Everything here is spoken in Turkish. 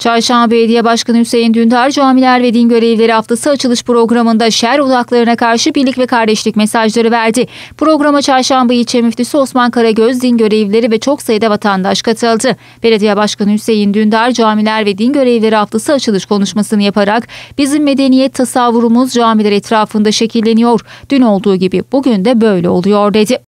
Çarşamba Belediye Başkanı Hüseyin Dündar Camiler ve Din Görevlileri Haftası açılış programında şer odaklarına karşı birlik ve kardeşlik mesajları verdi. Programa Çarşamba ilçe müftüsü Osman Karagöz, din görevlileri ve çok sayıda vatandaş katıldı. Belediye Başkanı Hüseyin Dündar Camiler ve Din Görevlileri Haftası açılış konuşmasını yaparak bizim medeniyet tasavvurumuz camiler etrafında şekilleniyor. Dün olduğu gibi bugün de böyle oluyor dedi.